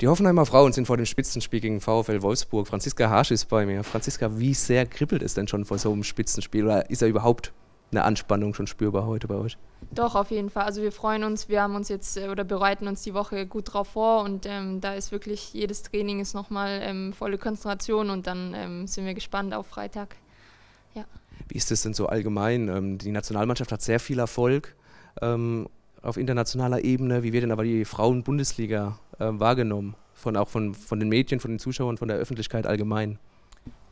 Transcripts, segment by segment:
Die Hoffenheimer Frauen sind vor dem Spitzenspiel gegen VfL Wolfsburg. Franziska Harsch ist bei mir. Franziska, wie sehr kribbelt es denn schon vor so einem Spitzenspiel? Oder ist da überhaupt eine Anspannung schon spürbar heute bei euch? Doch, auf jeden Fall. Also wir freuen uns, wir haben uns jetzt äh, oder bereiten uns die Woche gut drauf vor und ähm, da ist wirklich jedes Training ist nochmal ähm, volle Konzentration und dann ähm, sind wir gespannt auf Freitag. Ja. Wie ist das denn so allgemein? Ähm, die Nationalmannschaft hat sehr viel Erfolg ähm, auf internationaler Ebene? Wie wird denn aber die Frauen-Bundesliga äh, wahrgenommen? Von, auch von, von den Medien, von den Zuschauern, von der Öffentlichkeit allgemein?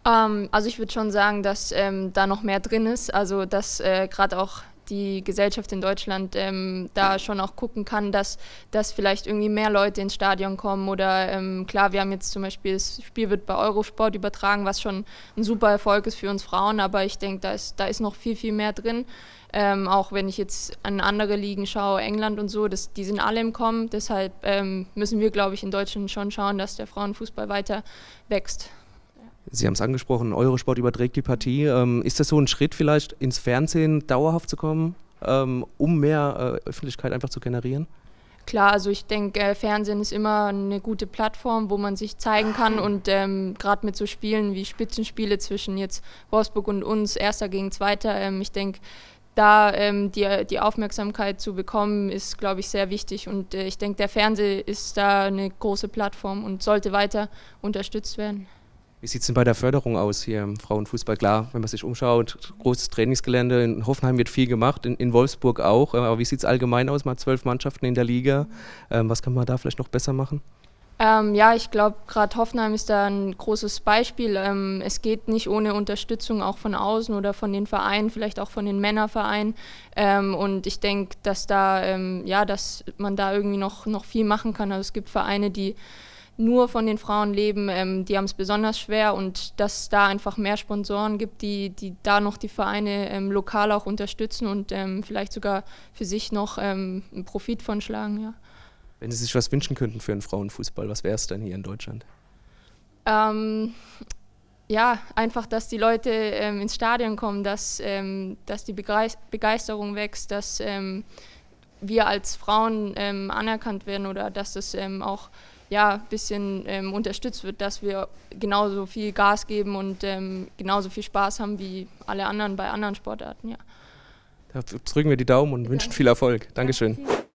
Ähm, also ich würde schon sagen, dass ähm, da noch mehr drin ist. Also dass äh, gerade auch die Gesellschaft in Deutschland ähm, da schon auch gucken kann, dass, dass vielleicht irgendwie mehr Leute ins Stadion kommen. Oder ähm, klar, wir haben jetzt zum Beispiel, das Spiel wird bei Eurosport übertragen, was schon ein super Erfolg ist für uns Frauen, aber ich denke, da ist, da ist noch viel, viel mehr drin. Ähm, auch wenn ich jetzt an andere Ligen schaue, England und so, das, die sind alle im Kommen. Deshalb ähm, müssen wir, glaube ich, in Deutschland schon schauen, dass der Frauenfußball weiter wächst. Sie haben es angesprochen, Eurosport überträgt die Partie. Ähm, ist das so ein Schritt vielleicht ins Fernsehen dauerhaft zu kommen, ähm, um mehr äh, Öffentlichkeit einfach zu generieren? Klar, also ich denke, äh, Fernsehen ist immer eine gute Plattform, wo man sich zeigen kann und ähm, gerade mit so Spielen wie Spitzenspiele zwischen jetzt Wolfsburg und uns, Erster gegen Zweiter, ähm, ich denke, da ähm, die, die Aufmerksamkeit zu bekommen, ist, glaube ich, sehr wichtig. Und äh, ich denke, der Fernseher ist da eine große Plattform und sollte weiter unterstützt werden. Wie sieht es denn bei der Förderung aus hier im Frauenfußball? Klar, wenn man sich umschaut, großes Trainingsgelände, in Hoffenheim wird viel gemacht, in, in Wolfsburg auch. Aber wie sieht es allgemein aus? mal zwölf Mannschaften in der Liga. Ähm, was kann man da vielleicht noch besser machen? Ähm, ja, ich glaube, gerade Hoffenheim ist da ein großes Beispiel. Ähm, es geht nicht ohne Unterstützung auch von außen oder von den Vereinen, vielleicht auch von den Männervereinen. Ähm, und ich denke, dass da, ähm, ja, dass man da irgendwie noch, noch viel machen kann. Also es gibt Vereine, die nur von den Frauen leben, ähm, die haben es besonders schwer und dass es da einfach mehr Sponsoren gibt, die, die da noch die Vereine ähm, lokal auch unterstützen und ähm, vielleicht sogar für sich noch ähm, einen Profit von schlagen. Ja. Wenn Sie sich was wünschen könnten für einen Frauenfußball, was wäre es denn hier in Deutschland? Ähm, ja, einfach, dass die Leute ähm, ins Stadion kommen, dass, dass die Begeisterung wächst, dass wir als Frauen anerkannt werden oder dass das auch ja, ein bisschen ähm, unterstützt wird, dass wir genauso viel Gas geben und ähm, genauso viel Spaß haben wie alle anderen bei anderen Sportarten, ja. Da drücken wir die Daumen und wünschen viel Erfolg. Dankeschön. Danke.